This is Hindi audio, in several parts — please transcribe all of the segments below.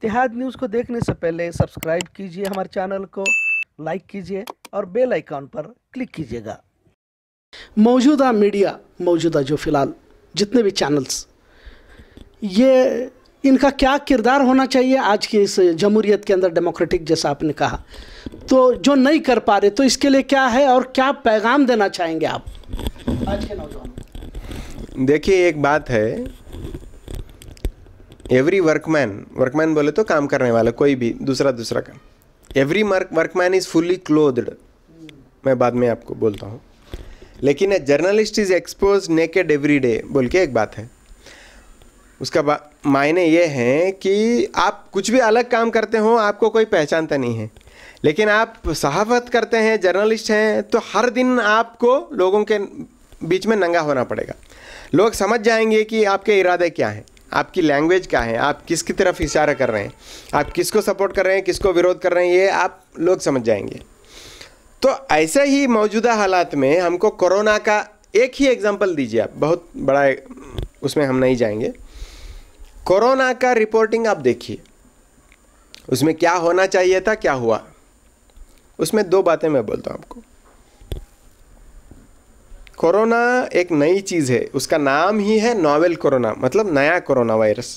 इतिहाद न्यूज़ को देखने से पहले सब्सक्राइब कीजिए हमारे चैनल को लाइक कीजिए और बेल आइकॉन पर क्लिक कीजिएगा मौजूदा मीडिया मौजूदा जो फिलहाल जितने भी चैनल्स ये इनका क्या किरदार होना चाहिए आज की इस जमहूरीत के अंदर डेमोक्रेटिक जैसा आपने कहा तो जो नहीं कर पा रहे तो इसके लिए क्या है और क्या पैगाम देना चाहेंगे आप आज के नौजवान देखिए एक बात है एवरी वर्कमैन वर्कमैन बोले तो काम करने वाला कोई भी दूसरा दूसरा का every workman is fully clothed मैं बाद में आपको बोलता हूँ लेकिन journalist is expose naked every day बोल के एक बात है उसका मायने ये है कि आप कुछ भी अलग काम करते हो आपको कोई पहचानता नहीं है लेकिन आप सहाफत करते हैं जर्नलिस्ट हैं तो हर दिन आपको लोगों के बीच में नंगा होना पड़ेगा लोग समझ जाएंगे कि आपके इरादे क्या हैं आपकी लैंग्वेज क्या है आप किसकी तरफ इशारा कर रहे हैं आप किसको सपोर्ट कर रहे हैं किसको विरोध कर रहे हैं ये आप लोग समझ जाएंगे तो ऐसे ही मौजूदा हालात में हमको कोरोना का एक ही एग्जाम्पल दीजिए आप बहुत बड़ा उसमें हम नहीं जाएंगे कोरोना का रिपोर्टिंग आप देखिए उसमें क्या होना चाहिए था क्या हुआ उसमें दो बातें मैं बोलता हूँ आपको कोरोना एक नई चीज़ है उसका नाम ही है नॉवेल कोरोना मतलब नया कोरोना वायरस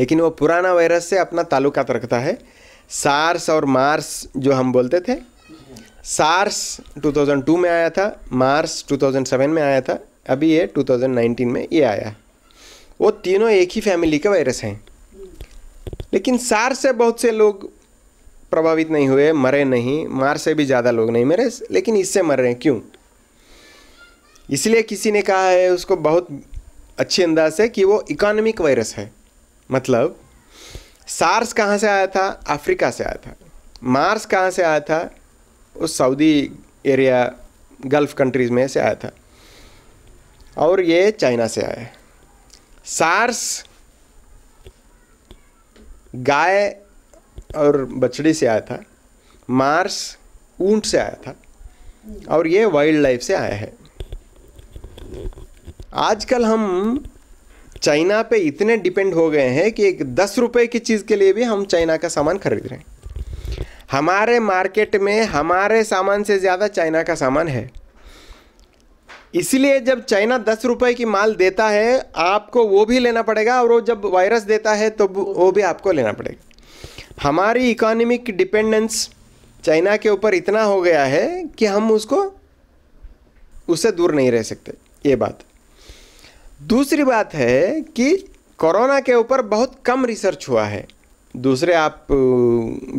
लेकिन वो पुराना वायरस से अपना ताल्लुकात रखता है सार्स और मार्स जो हम बोलते थे सार्स 2002 में आया था मार्स 2007 में आया था अभी ये 2019 में ये आया वो तीनों एक ही फैमिली के वायरस हैं लेकिन सार से बहुत से लोग प्रभावित नहीं हुए मरे नहीं मार से भी ज़्यादा लोग नहीं मरे लेकिन इससे मर रहे हैं क्यों इसलिए किसी ने कहा है उसको बहुत अच्छे अंदाज से कि वो इकोनॉमिक वायरस है मतलब सार्स कहाँ से आया था अफ्रीका से आया था मार्स कहाँ से आया था उस सऊदी एरिया गल्फ कंट्रीज़ में से आया था और ये चाइना से आया है सार्स गाय और बछड़ी से आया था मार्स ऊंट से आया था और ये वाइल्ड लाइफ से आया है आजकल हम चाइना पे इतने डिपेंड हो गए हैं कि एक दस रुपये की चीज़ के लिए भी हम चाइना का सामान खरीद रहे हैं हमारे मार्केट में हमारे सामान से ज़्यादा चाइना का सामान है इसलिए जब चाइना दस रुपये की माल देता है आपको वो भी लेना पड़ेगा और वो जब वायरस देता है तो वो भी आपको लेना पड़ेगा हमारी इकोनॉमिक डिपेंडेंस चाइना के ऊपर इतना हो गया है कि हम उसको उससे दूर नहीं रह सकते ये बात दूसरी बात है कि कोरोना के ऊपर बहुत कम रिसर्च हुआ है दूसरे आप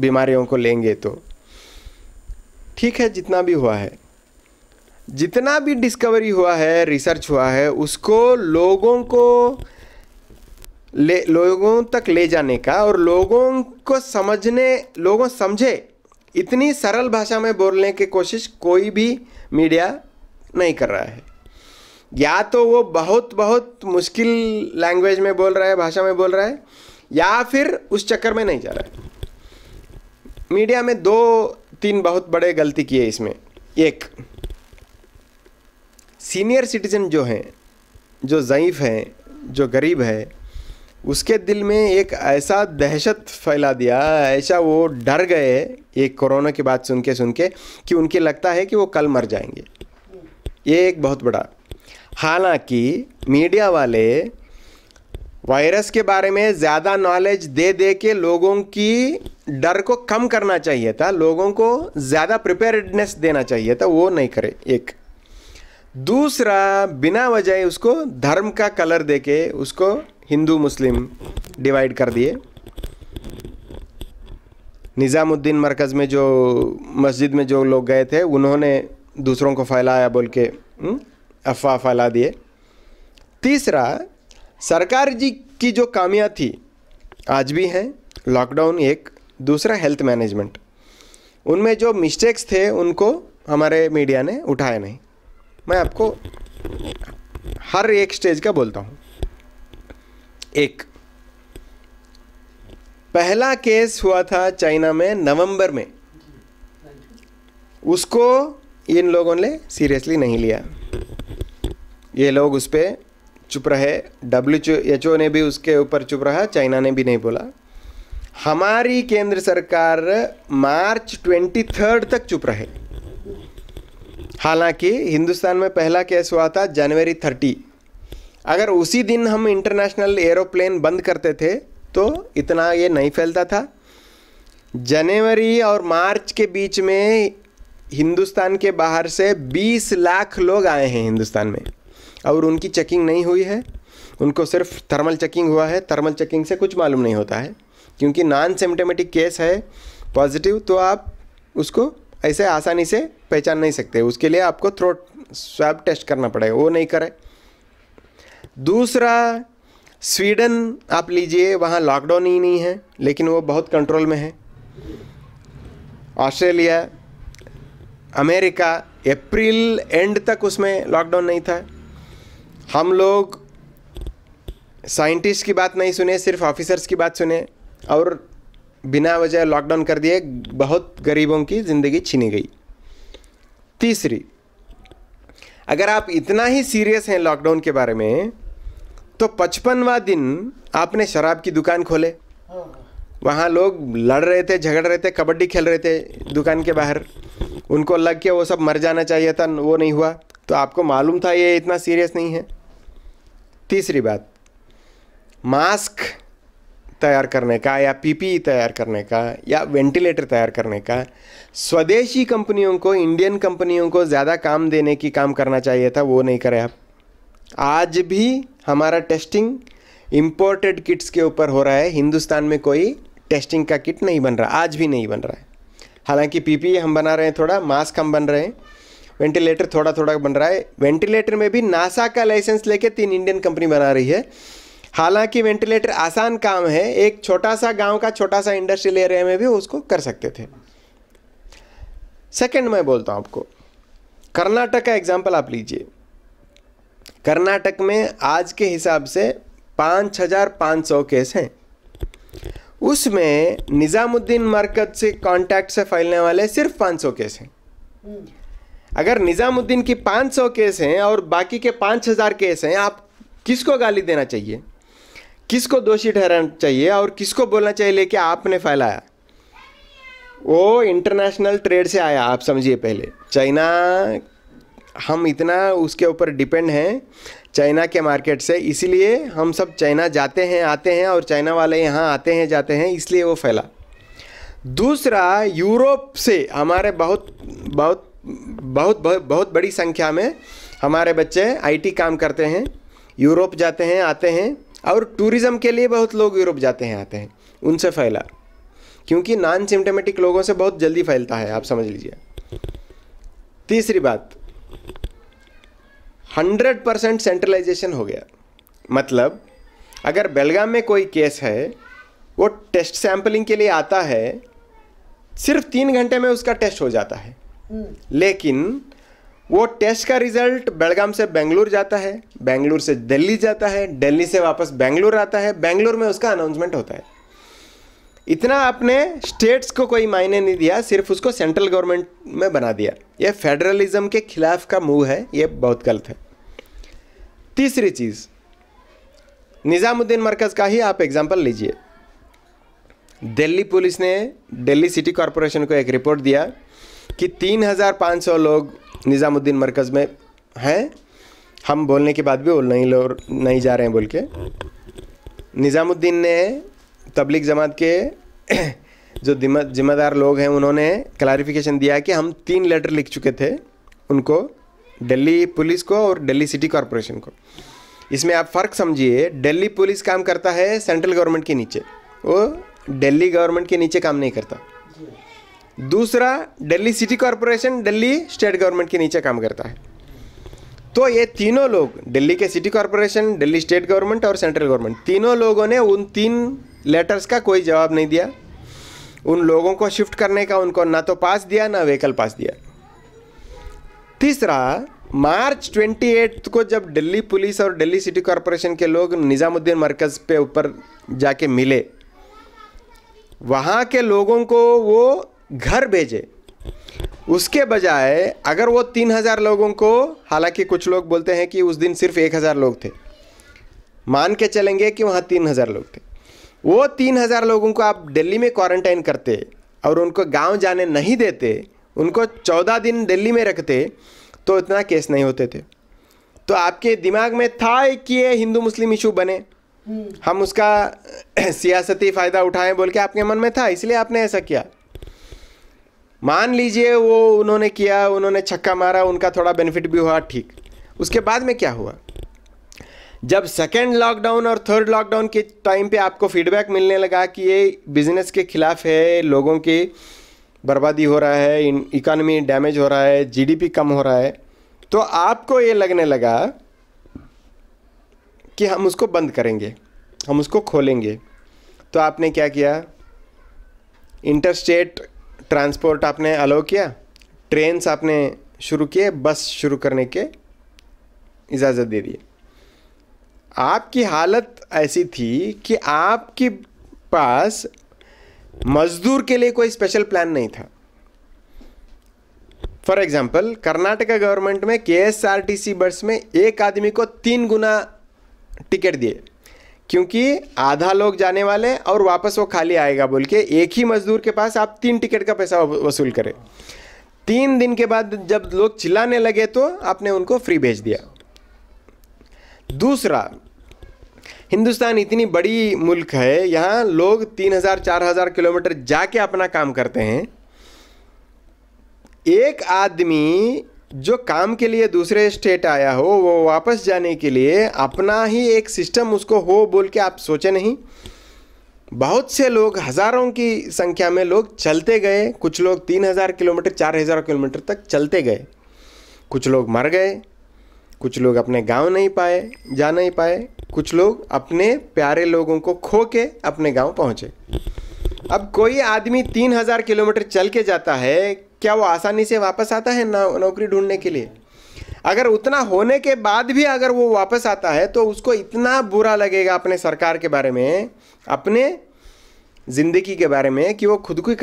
बीमारियों को लेंगे तो ठीक है जितना भी हुआ है जितना भी डिस्कवरी हुआ है रिसर्च हुआ है उसको लोगों को ले लोगों तक ले जाने का और लोगों को समझने लोगों समझे इतनी सरल भाषा में बोलने की कोशिश कोई भी मीडिया नहीं कर रहा है या तो वो बहुत बहुत मुश्किल लैंग्वेज में बोल रहा है भाषा में बोल रहा है या फिर उस चक्कर में नहीं जा रहा है मीडिया में दो तीन बहुत बड़े गलती किए इसमें एक सीनियर सिटीजन जो हैं जो ज़यीफ़ हैं जो गरीब है उसके दिल में एक ऐसा दहशत फैला दिया ऐसा वो डर गए एक कोरोना की बात सुन के सुन के कि उनके लगता है कि वो कल मर जाएंगे ये एक बहुत बड़ा हालांकि मीडिया वाले वायरस के बारे में ज़्यादा नॉलेज दे दे के लोगों की डर को कम करना चाहिए था लोगों को ज़्यादा प्रिपेयर्डनेस देना चाहिए था वो नहीं करे एक दूसरा बिना वजह उसको धर्म का कलर दे के उसको हिंदू मुस्लिम डिवाइड कर दिए निज़ामुद्दीन मरकज़ में जो मस्जिद में जो लोग गए थे उन्होंने दूसरों को फैलाया बोल के हुँ? हम्म? अफवाह फैला दिए तीसरा सरकार जी की जो कामियाँ थी आज भी हैं लॉकडाउन एक दूसरा हेल्थ मैनेजमेंट उनमें जो मिस्टेक्स थे उनको हमारे मीडिया ने उठाया नहीं मैं आपको हर एक स्टेज का बोलता हूँ एक पहला केस हुआ था चाइना में नवंबर में उसको इन लोगों ने सीरियसली नहीं लिया ये लोग उस पर चुप रहे डब्ल्यू एच ओ ने भी उसके ऊपर चुप रहा चाइना ने भी नहीं बोला हमारी केंद्र सरकार मार्च ट्वेंटी थर्ड तक चुप रहे हालांकि हिंदुस्तान में पहला केस हुआ था जनवरी थर्टी अगर उसी दिन हम इंटरनेशनल एरोप्लेन बंद करते थे तो इतना ये नहीं फैलता था जनवरी और मार्च के बीच में हिंदुस्तान के बाहर से 20 लाख लोग आए हैं हिंदुस्तान में और उनकी चेकिंग नहीं हुई है उनको सिर्फ थर्मल चेकिंग हुआ है थर्मल चेकिंग से कुछ मालूम नहीं होता है क्योंकि नॉन सिम्टोमेटिक केस है पॉजिटिव तो आप उसको ऐसे आसानी से पहचान नहीं सकते उसके लिए आपको थ्रोट स्वैब टेस्ट करना पड़ेगा वो नहीं करें दूसरा स्वीडन आप लीजिए वहाँ लॉकडाउन ही नहीं है लेकिन वो बहुत कंट्रोल में है ऑस्ट्रेलिया अमेरिका अप्रैल एंड तक उसमें लॉकडाउन नहीं था हम लोग साइंटिस्ट की बात नहीं सुने सिर्फ ऑफिसर्स की बात सुने और बिना वजह लॉकडाउन कर दिए बहुत गरीबों की ज़िंदगी छीनी गई तीसरी अगर आप इतना ही सीरियस हैं लॉकडाउन के बारे में तो पचपनवा दिन आपने शराब की दुकान खोले वहाँ लोग लड़ रहे थे झगड़ रहे थे कबड्डी खेल रहे थे दुकान के बाहर उनको लग के वो सब मर जाना चाहिए था वो नहीं हुआ तो आपको मालूम था ये इतना सीरियस नहीं है तीसरी बात मास्क तैयार करने का या पीपीई e तैयार करने का या वेंटिलेटर तैयार करने का स्वदेशी कंपनियों को इंडियन कंपनियों को ज़्यादा काम देने की काम करना चाहिए था वो नहीं करें आप आज भी हमारा टेस्टिंग इम्पोर्टेड किट्स के ऊपर हो रहा है हिंदुस्तान में कोई टेस्टिंग का किट नहीं बन रहा आज भी नहीं बन रहा है हालांकि पीपीई e हम बना रहे हैं थोड़ा मास्क हम बन रहे हैं वेंटिलेटर थोड़ा थोड़ा बन रहा है वेंटिलेटर में भी नासा का लाइसेंस लेके तीन इंडियन कंपनी बना रही है हालांकि वेंटिलेटर आसान काम है एक छोटा सा गांव का छोटा सा इंडस्ट्रियल एरिया में भी उसको कर सकते थे सेकंड मैं बोलता हूँ आपको कर्नाटक का एग्जाम्पल आप लीजिए कर्नाटक में आज के हिसाब से पाँच हज़ार पाँच सौ केस हैं उसमें निज़ामुद्दीन मरकज से कांटेक्ट से फैलने वाले सिर्फ पाँच सौ केस हैं हम्म। अगर निज़ामुद्दीन की 500 केस हैं और बाकी के 5000 केस हैं आप किसको गाली देना चाहिए किसको दोषी ठहराना चाहिए और किसको बोलना चाहिए कि आपने फैलाया वो इंटरनेशनल ट्रेड से आया आप समझिए पहले चाइना हम इतना उसके ऊपर डिपेंड हैं चाइना के मार्केट से इसीलिए हम सब चाइना जाते हैं आते हैं और चाइना वाले यहाँ आते हैं जाते हैं इसलिए वो फैला दूसरा यूरोप से हमारे बहुत बहुत बहुत बहुत बहुत बड़ी संख्या में हमारे बच्चे आईटी काम करते हैं यूरोप जाते हैं आते हैं और टूरिज़्म के लिए बहुत लोग यूरोप जाते हैं आते हैं उनसे फैला क्योंकि नॉन सिम्टोमेटिक लोगों से बहुत जल्दी फैलता है आप समझ लीजिए तीसरी बात हंड्रेड परसेंट सेंट्रलाइजेशन हो गया मतलब अगर बेलगाम में कोई केस है वो टेस्ट सैम्पलिंग के लिए आता है सिर्फ तीन घंटे में उसका टेस्ट हो जाता है लेकिन वो टेस्ट का रिजल्ट बेलगाम से बेंगलुरु जाता है बेंगलुरु से दिल्ली जाता है दिल्ली से वापस बेंगलुरु आता है बेंगलुरु में उसका अनाउंसमेंट होता है इतना आपने स्टेट्स को कोई मायने नहीं दिया सिर्फ उसको सेंट्रल गवर्नमेंट में बना दिया ये फेडरलिज्म के खिलाफ का मूव है ये बहुत गलत है तीसरी चीज़ निज़ामुद्दीन मरकज़ का ही आप एग्जाम्पल लीजिए दिल्ली पुलिस ने दिल्ली सिटी कॉरपोरेशन को एक रिपोर्ट दिया कि 3,500 लोग निज़ामुद्दीन मरकज़ में हैं हम बोलने के बाद भी वो नहीं लोग नहीं जा रहे हैं बोल के निज़ामुद्दीन ने तबलीग जमात के जो जिम्मेदार लोग हैं उन्होंने क्लारिफिकेशन दिया कि हम तीन लेटर लिख चुके थे उनको दिल्ली पुलिस को और दिल्ली सिटी कॉरपोरेशन को इसमें आप फ़र्क समझिए दिल्ली पुलिस काम करता है सेंट्रल गवर्नमेंट के नीचे वो दिल्ली गवर्नमेंट के नीचे काम नहीं करता दूसरा Delhi city corporation Delhi state government के नीचे काम करता है तो ये तीनों लोग दिल्ली के city corporation Delhi state government और सेंट्रल गवर्नमेंट तीनों लोगों ने उन तीन लेटर्स का कोई जवाब नहीं दिया उन लोगों को शिफ्ट करने का उनको ना तो पास दिया ना व्हीकल पास दिया तीसरा मार्च 28 को जब दिल्ली पुलिस और दिल्ली सिटी कॉरपोरेशन के लोग निज़ामुद्दीन मरकज़ पे ऊपर जाके मिले वहाँ के लोगों को वो घर भेजे उसके बजाय अगर वो तीन हज़ार लोगों को हालांकि कुछ लोग बोलते हैं कि उस दिन सिर्फ एक हज़ार लोग थे मान के चलेंगे कि वहाँ तीन हज़ार लोग थे वो तीन हज़ार लोगों को आप दिल्ली में क्वारंटाइन करते और उनको गांव जाने नहीं देते उनको चौदह दिन दिल्ली में रखते तो इतना केस नहीं होते थे तो आपके दिमाग में था कि ये हिंदू मुस्लिम इशू बने हम्म। हम उसका सियासती फ़ायदा उठाएं बोल के आपके मन में था इसलिए आपने ऐसा किया मान लीजिए वो उन्होंने किया उन्होंने छक्का मारा उनका थोड़ा बेनिफिट भी हुआ ठीक उसके बाद में क्या हुआ जब सेकेंड लॉकडाउन और थर्ड लॉकडाउन के टाइम पे आपको फीडबैक मिलने लगा कि ये बिजनेस के खिलाफ है लोगों की बर्बादी हो रहा है इकोनॉमी डैमेज हो रहा है जीडीपी कम हो रहा है तो आपको ये लगने लगा कि हम उसको बंद करेंगे हम उसको खोलेंगे तो आपने क्या किया इंटरस्टेट ट्रांसपोर्ट आपने अलाउ किया ट्रेन्स आपने शुरू किए बस शुरू करने के इजाज़त दे दी आपकी हालत ऐसी थी कि आपके पास मज़दूर के लिए कोई स्पेशल प्लान नहीं था फॉर एग्जाम्पल कर्नाटका गवर्नमेंट में के एस आर टी सी बस में एक आदमी को तीन गुना टिकट दिए क्योंकि आधा लोग जाने वाले और वापस वो खाली आएगा बोल के एक ही मजदूर के पास आप तीन टिकट का पैसा वसूल करें तीन दिन के बाद जब लोग चिल्लाने लगे तो आपने उनको फ्री भेज दिया दूसरा हिंदुस्तान इतनी बड़ी मुल्क है यहाँ लोग तीन हज़ार चार हज़ार किलोमीटर जाके अपना काम करते हैं एक आदमी जो काम के लिए दूसरे स्टेट आया हो वो वापस जाने के लिए अपना ही एक सिस्टम उसको हो बोल के आप सोचे नहीं बहुत से लोग हज़ारों की संख्या में लोग चलते गए कुछ लोग तीन हज़ार किलोमीटर चार हज़ार किलोमीटर तक चलते गए कुछ लोग मर गए कुछ लोग अपने गांव नहीं पाए जा नहीं पाए कुछ लोग अपने प्यारे लोगों को खो के अपने गांव पहुंचे अब कोई आदमी तीन हज़ार किलोमीटर चल के जाता है क्या वो आसानी से वापस आता है ना नौकरी ढूंढने के लिए अगर उतना होने के बाद भी अगर वो वापस आता है तो उसको इतना बुरा लगेगा अपने सरकार के बारे में अपने ज़िंदगी के बारे में कि वो खुद को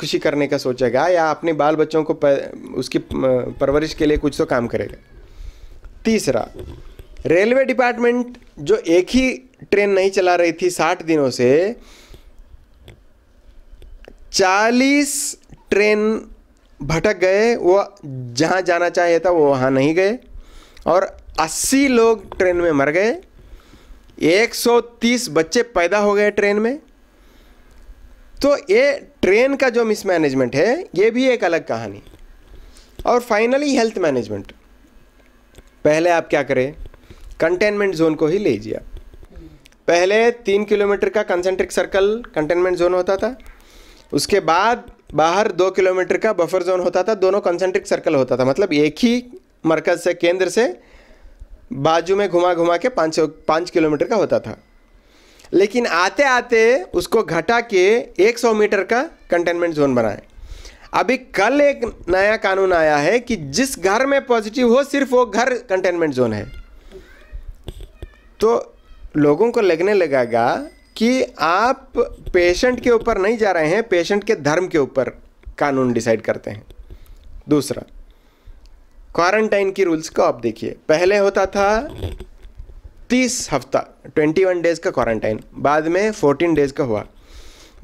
खुशी करने का सोचेगा या अपने बाल बच्चों को पर, उसकी परवरिश के लिए कुछ तो काम करेगा तीसरा रेलवे डिपार्टमेंट जो एक ही ट्रेन नहीं चला रही थी साठ दिनों से चालीस ट्रेन भटक गए वो जहाँ जाना चाहिए था वो वहाँ नहीं गए और 80 लोग ट्रेन में मर गए 130 बच्चे पैदा हो गए ट्रेन में तो ये ट्रेन का जो मिसमैनेजमेंट है ये भी एक अलग कहानी और फाइनली हेल्थ मैनेजमेंट पहले आप क्या करें कंटेनमेंट जोन को ही लीजिए आप पहले तीन किलोमीटर का कंसेंट्रिक सर्कल कंटेनमेंट जोन होता था उसके बाद बाहर दो किलोमीटर का बफर जोन होता था दोनों कंसेंट्रिक सर्कल होता था मतलब एक ही मरकज़ से केंद्र से बाजू में घुमा घुमा के पाँच पाँच किलोमीटर का होता था लेकिन आते आते उसको घटा के 100 मीटर का कंटेनमेंट जोन बनाए अभी कल एक नया कानून आया है कि जिस घर में पॉजिटिव हो सिर्फ वो घर कंटेनमेंट जोन है तो लोगों को लगने लगेगा कि आप पेशेंट के ऊपर नहीं जा रहे हैं पेशेंट के धर्म के ऊपर कानून डिसाइड करते हैं दूसरा क्वारंटाइन की रूल्स को आप देखिए पहले होता था तीस हफ्ता ट्वेंटी वन डेज़ का क्वारंटाइन बाद में फोर्टीन डेज़ का हुआ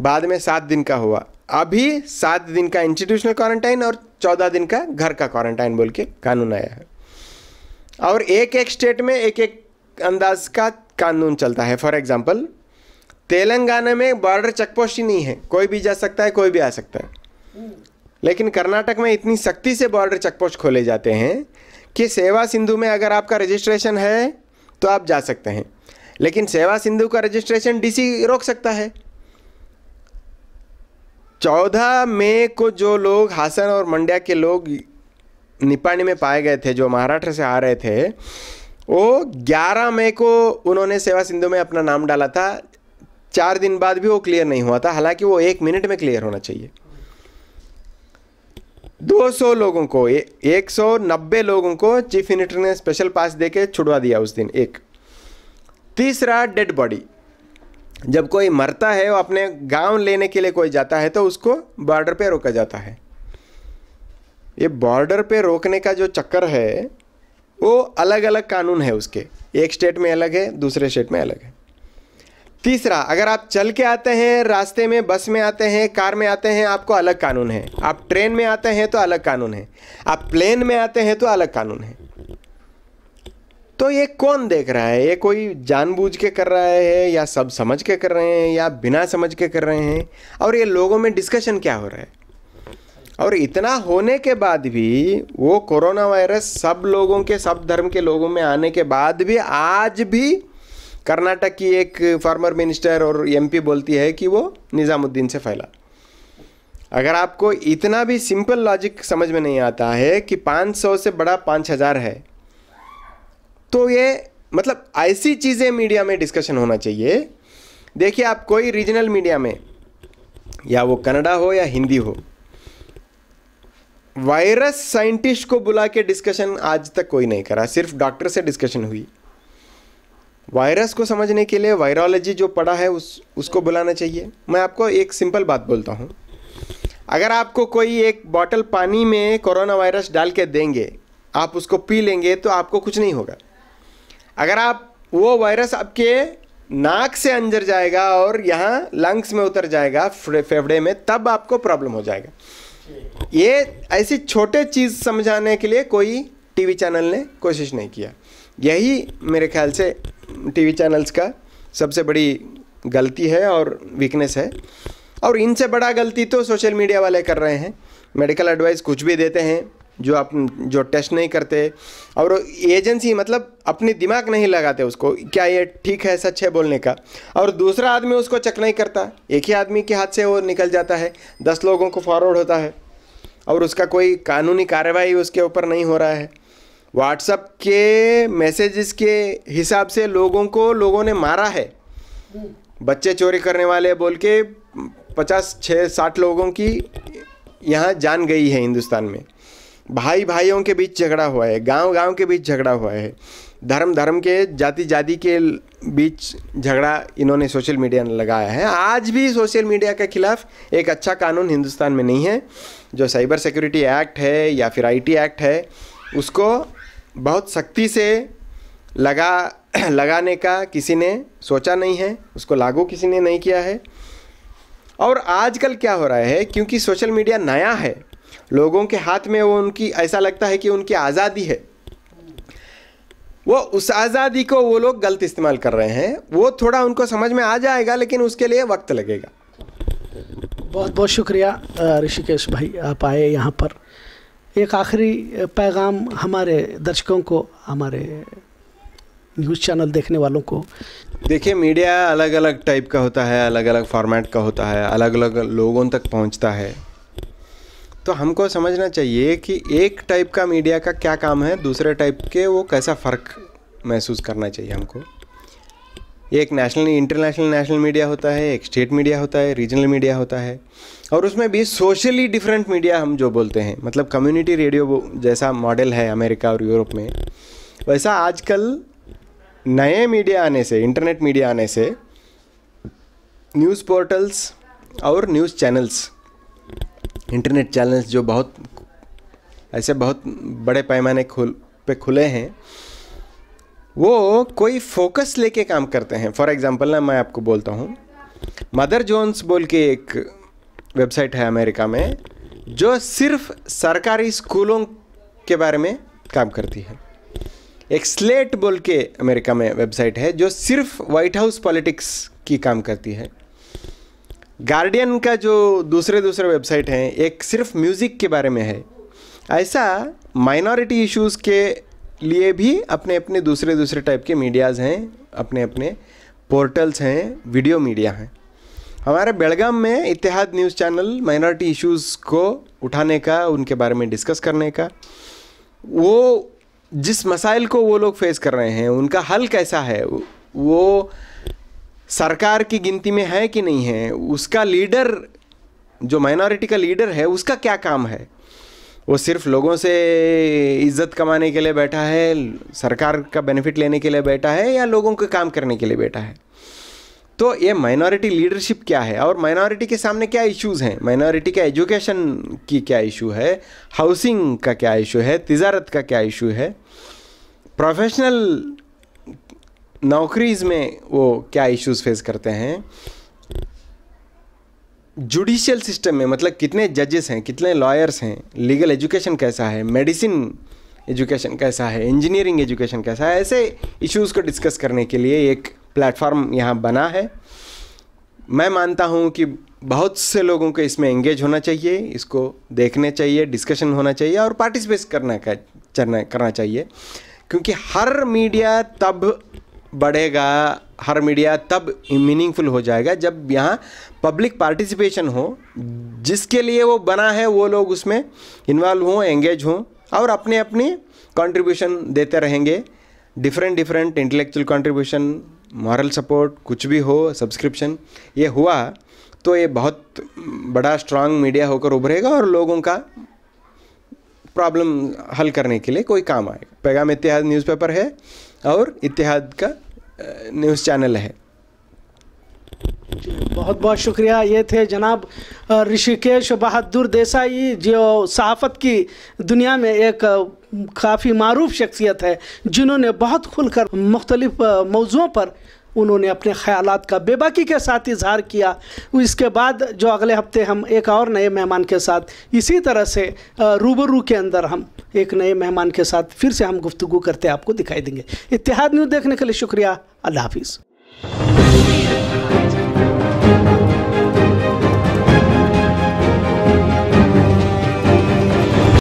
बाद में सात दिन का हुआ अभी सात दिन का इंस्टीट्यूशनल क्वारंटाइन और चौदह दिन का घर का क्वारंटाइन बोल के कानून आया है और एक एक स्टेट में एक एक अंदाज का कानून चलता है फॉर एग्जाम्पल तेलंगाना में बॉर्डर चेकपोस्ट ही नहीं है कोई भी जा सकता है कोई भी आ सकता है लेकिन कर्नाटक में इतनी सख्ती से बॉर्डर चेकपोस्ट खोले जाते हैं कि सेवा सिंधु में अगर आपका रजिस्ट्रेशन है तो आप जा सकते हैं लेकिन सेवा सिंधु का रजिस्ट्रेशन डीसी रोक सकता है चौदह मई को जो लोग हासन और मंड्या के लोग निपाणी में पाए गए थे जो महाराष्ट्र से आ रहे थे वो 11 मई को उन्होंने सेवा सिंधु में अपना नाम डाला था चार दिन बाद भी वो क्लियर नहीं हुआ था हालांकि वो एक मिनट में क्लियर होना चाहिए 200 लोगों को सौ 190 लोगों को चीफ मिनिस्टर ने स्पेशल पास देके छुड़वा दिया उस दिन एक तीसरा डेड बॉडी जब कोई मरता है वो अपने गांव लेने के लिए कोई जाता है तो उसको बॉर्डर पे रोका जाता है ये बॉर्डर पे रोकने का जो चक्कर है वो अलग अलग कानून है उसके एक स्टेट में अलग है दूसरे स्टेट में अलग है तीसरा अगर आप चल के आते हैं रास्ते में बस में आते हैं कार में आते हैं आपको अलग कानून है आप ट्रेन में आते हैं तो अलग कानून है आप प्लेन में आते हैं तो अलग कानून है तो ये कौन देख रहा है ये कोई जानबूझ के कर रहा है या सब समझ के कर रहे हैं या बिना समझ के कर रहे हैं और ये लोगों में डिस्कशन क्या हो रहा है और इतना होने के बाद भी वो कोरोना वायरस सब लोगों के सब धर्म के लोगों में आने के बाद भी आज भी कर्नाटक की एक फार्मर मिनिस्टर और एमपी बोलती है कि वो निज़ामुद्दीन से फैला अगर आपको इतना भी सिंपल लॉजिक समझ में नहीं आता है कि 500 से बड़ा 5000 है तो ये मतलब ऐसी चीज़ें मीडिया में डिस्कशन होना चाहिए देखिए आप कोई रीजनल मीडिया में या वो कनाडा हो या हिंदी हो वायरस साइंटिस्ट को बुला के डिस्कशन आज तक कोई नहीं करा सिर्फ डॉक्टर से डिस्कशन हुई वायरस को समझने के लिए वायरोलॉजी जो पढ़ा है उस उसको बुलाना चाहिए मैं आपको एक सिंपल बात बोलता हूँ अगर आपको कोई एक बॉटल पानी में कोरोना वायरस डाल के देंगे आप उसको पी लेंगे तो आपको कुछ नहीं होगा अगर आप वो वायरस आपके नाक से अंदर जाएगा और यहाँ लंग्स में उतर जाएगा फेफड़े में तब आपको प्रॉब्लम हो जाएगा ये ऐसी छोटे चीज़ समझाने के लिए कोई टीवी चैनल ने कोशिश नहीं किया यही मेरे ख्याल से टीवी चैनल्स का सबसे बड़ी गलती है और वीकनेस है और इनसे बड़ा गलती तो सोशल मीडिया वाले कर रहे हैं मेडिकल एडवाइस कुछ भी देते हैं जो आप जो टेस्ट नहीं करते और एजेंसी मतलब अपनी दिमाग नहीं लगाते उसको क्या ये ठीक है सच है बोलने का और दूसरा आदमी उसको चेक नहीं करता एक ही आदमी के हाथ से वो निकल जाता है दस लोगों को फॉरवर्ड होता है और उसका कोई कानूनी कार्रवाई उसके ऊपर नहीं हो रहा है व्हाट्सअप के मैसेजेस के हिसाब से लोगों को लोगों ने मारा है हम्म। बच्चे चोरी करने वाले बोल के पचास छः साठ लोगों की यहाँ जान गई है हिंदुस्तान में भाई भाइयों के बीच झगड़ा हुआ है गांव गांव के बीच झगड़ा हुआ है धर्म धर्म के जाति जाति के बीच झगड़ा इन्होंने सोशल मीडिया ने लगाया है आज भी सोशल मीडिया के खिलाफ एक अच्छा कानून हिंदुस्तान में नहीं है जो साइबर सिक्योरिटी एक्ट है या फिर आईटी एक्ट है उसको बहुत सख्ती से लगा लगाने का किसी ने सोचा नहीं है उसको लागू किसी ने नहीं किया है और आजकल क्या हो रहा है क्योंकि सोशल मीडिया नया है लोगों के हाथ में वो उनकी ऐसा लगता है कि उनकी आज़ादी है वो उस आज़ादी को वो लोग गलत इस्तेमाल कर रहे हैं वो थोड़ा उनको समझ में आ जाएगा लेकिन उसके लिए वक्त लगेगा बहुत बहुत शुक्रिया ऋषिकेश भाई आप आए यहाँ पर एक आखिरी पैगाम हमारे दर्शकों को हमारे न्यूज़ चैनल देखने वालों को देखिए मीडिया अलग अलग टाइप का होता है अलग अलग फॉर्मेट का होता है अलग अलग लोगों तक पहुंचता है तो हमको समझना चाहिए कि एक टाइप का मीडिया का क्या काम है दूसरे टाइप के वो कैसा फ़र्क महसूस करना चाहिए हमको एक नेशनल इंटरनेशनल नेशनल मीडिया होता है एक स्टेट मीडिया होता है रीजनल मीडिया होता है और उसमें भी सोशली डिफरेंट मीडिया हम जो बोलते हैं मतलब कम्युनिटी रेडियो जैसा मॉडल है अमेरिका और यूरोप में वैसा आजकल नए मीडिया आने से इंटरनेट मीडिया आने से न्यूज़ पोर्टल्स और न्यूज़ चैनल्स इंटरनेट चैनल्स जो बहुत ऐसे बहुत बड़े पैमाने खुल पे खुले हैं वो कोई फोकस लेके काम करते हैं फॉर एग्जांपल ना मैं आपको बोलता हूँ मदर जोन्स बोल के एक वेबसाइट है अमेरिका में जो सिर्फ सरकारी स्कूलों के बारे में काम करती है एक स्लेट बोल के अमेरिका में वेबसाइट है जो सिर्फ वाइट हाउस पॉलिटिक्स की काम करती है गार्डियन का जो दूसरे दूसरे वेबसाइट हैं एक सिर्फ म्यूज़िक के बारे में है ऐसा माइनॉरिटी इश्यूज़ के लिए भी अपने अपने दूसरे दूसरे टाइप के मीडियाज़ हैं अपने अपने पोर्टल्स हैं वीडियो मीडिया हैं हमारे बेलगाम में Ittehad news channel minority issues को उठाने का उनके बारे में डिस्कस करने का वो जिस मसाइल को वो लोग फेस कर रहे हैं उनका हल कैसा है वो सरकार की गिनती में है कि नहीं है उसका लीडर जो माइनॉरिटी का लीडर है उसका क्या काम है वो सिर्फ लोगों से इज्जत कमाने के लिए बैठा है सरकार का बेनिफिट लेने के लिए बैठा है या लोगों के काम करने के लिए बैठा है तो ये माइनॉरिटी लीडरशिप क्या है और माइनॉरिटी के सामने क्या इश्यूज़ हैं माइनॉरिटी का एजुकेशन की क्या इशू है हाउसिंग का क्या इशू है तजारत का क्या इशू है प्रोफेशनल नौकरीज़ में वो क्या इश्यूज़ फेस करते हैं जुडिशियल सिस्टम में मतलब कितने जजेस हैं कितने लॉयर्स हैं लीगल एजुकेशन कैसा है मेडिसिन एजुकेशन कैसा है इंजीनियरिंग एजुकेशन कैसा है ऐसे इश्यूज़ को डिस्कस करने के लिए एक प्लेटफॉर्म यहाँ बना है मैं मानता हूँ कि बहुत से लोगों को इसमें एंगेज होना चाहिए इसको देखने चाहिए डिस्कशन होना चाहिए और पार्टिसिपेट करना करना करना चाहिए क्योंकि हर मीडिया तब बढ़ेगा हर मीडिया तब मीनिंगफुल हो जाएगा जब यहाँ पब्लिक पार्टिसिपेशन हो जिसके लिए वो बना है वो लोग उसमें इन्वॉल्व हों एंगेज हों और अपने अपनी कंट्रीब्यूशन देते रहेंगे different different intellectual contribution moral support कुछ भी हो सब्सक्रिप्शन ये हुआ तो ये बहुत बड़ा स्ट्रांग मीडिया होकर उभरेगा और लोगों का प्रॉब्लम हल करने के लिए कोई काम आएगा पैगाम इतिहाद न्यूज़पेपर है और इतिहाद का न्यूज़ चैनल है बहुत बहुत शुक्रिया ये थे जनाब ऋषिकेश बहादुर देसाई जो सहाफ़त की दुनिया में एक काफ़ी मरूफ शख्सियत है जिन्होंने बहुत खुलकर मुख्तलिफ़ मौजुओं पर उन्होंने अपने ख्याल का बेबाकी के साथ इजहार किया इसके बाद जो अगले हफ्ते हम एक और नए मेहमान के साथ इसी तरह से रूबरू के अंदर हम एक नए मेहमान के साथ फिर से हम गुफ्तु करते आपको दिखाई देंगे इतिहाद न्यूज़ देखने के लिए शुक्रिया अल्लाह हाफिज़